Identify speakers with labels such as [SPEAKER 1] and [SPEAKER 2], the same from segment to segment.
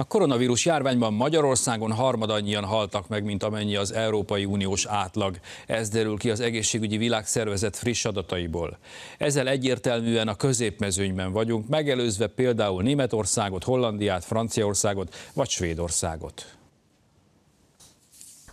[SPEAKER 1] A koronavírus járványban Magyarországon harmadannyian haltak meg, mint amennyi az Európai Uniós átlag. Ez derül ki az Egészségügyi Világszervezet friss adataiból. Ezzel egyértelműen a középmezőnyben vagyunk, megelőzve például Németországot, Hollandiát, Franciaországot vagy Svédországot.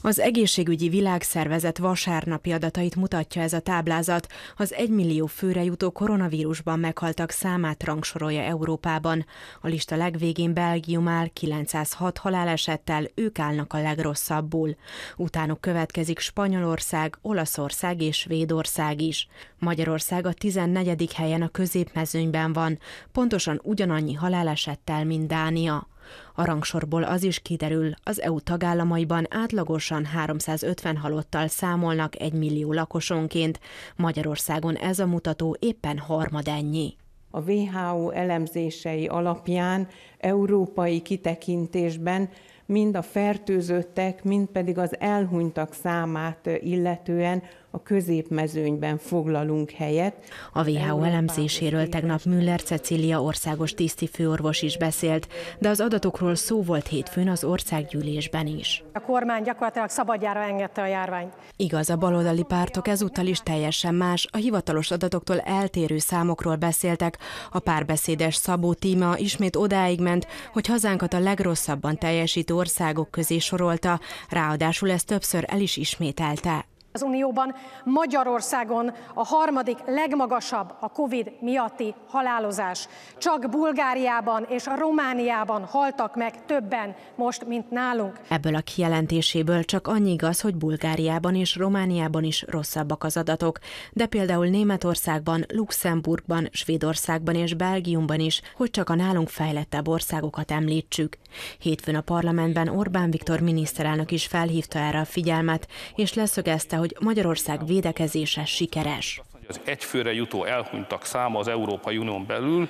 [SPEAKER 2] Az egészségügyi világszervezet vasárnapi adatait mutatja ez a táblázat. Az 1 millió főre jutó koronavírusban meghaltak számát rangsorolja Európában. A lista legvégén Belgium áll 906 halálesettel, ők állnak a legrosszabbul. Utánuk következik Spanyolország, Olaszország és Svédország is. Magyarország a 14. helyen a középmezőnyben van, pontosan ugyanannyi halálesettel, mint Dánia. A rangsorból az is kiderül, az EU tagállamaiban átlagosan 350 halottal számolnak egy millió lakosonként, Magyarországon ez a mutató éppen harmadennyi. A WHO elemzései alapján európai kitekintésben mind a fertőzöttek, mind pedig az elhunytak számát illetően a középmezőnyben foglalunk helyet. A WHO elemzéséről tegnap Müller Cecília országos tisztifőorvos is beszélt, de az adatokról szó volt hétfőn az országgyűlésben is.
[SPEAKER 3] A kormány gyakorlatilag szabadjára engedte a járványt.
[SPEAKER 2] Igaz, a baloldali pártok ezúttal is teljesen más, a hivatalos adatoktól eltérő számokról beszéltek. A párbeszédes Szabó Tíma ismét odáig ment, hogy hazánkat a legrosszabban teljesítő országok közé sorolta, ráadásul ezt többször el is ismételte
[SPEAKER 3] az Unióban. Magyarországon a harmadik legmagasabb a COVID miatti halálozás. Csak Bulgáriában és a Romániában haltak meg többen most, mint nálunk.
[SPEAKER 2] Ebből a kijelentéséből csak annyi igaz, hogy Bulgáriában és Romániában is rosszabbak az adatok, de például Németországban, Luxemburgban, Svédországban és Belgiumban is, hogy csak a nálunk fejlettebb országokat említsük. Hétfőn a parlamentben Orbán Viktor miniszterelnök is felhívta erre a figyelmet, és leszögezte, hogy Magyarország védekezése sikeres.
[SPEAKER 1] Az egyfőre jutó elhunytak száma az Európai Unión belül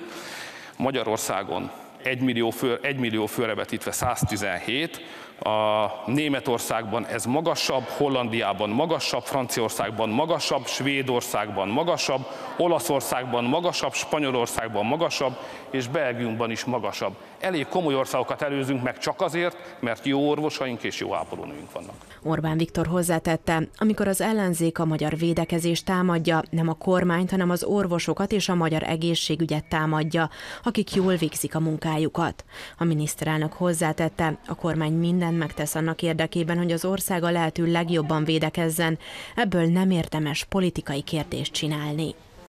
[SPEAKER 1] Magyarországon 1 millió, fő, 1 millió főre vetítve 117, a Németországban ez magasabb, Hollandiában magasabb, Franciaországban magasabb, Svédországban magasabb, Olaszországban magasabb, Spanyolországban magasabb, és Belgiumban is magasabb. Elég komoly országokat előzünk meg csak azért, mert jó orvosaink és jó ápolónőink vannak.
[SPEAKER 2] Orbán Viktor hozzátette, amikor az ellenzék a magyar védekezést támadja, nem a kormányt, hanem az orvosokat és a magyar egészségügyet támadja, akik jól végzik a munkáját munkájukat. A miniszterelnök hozzátette, a kormány mindent megtesz annak érdekében, hogy az ország a lehető legjobban védekezzen, ebből nem érdemes politikai kérdést csinálni.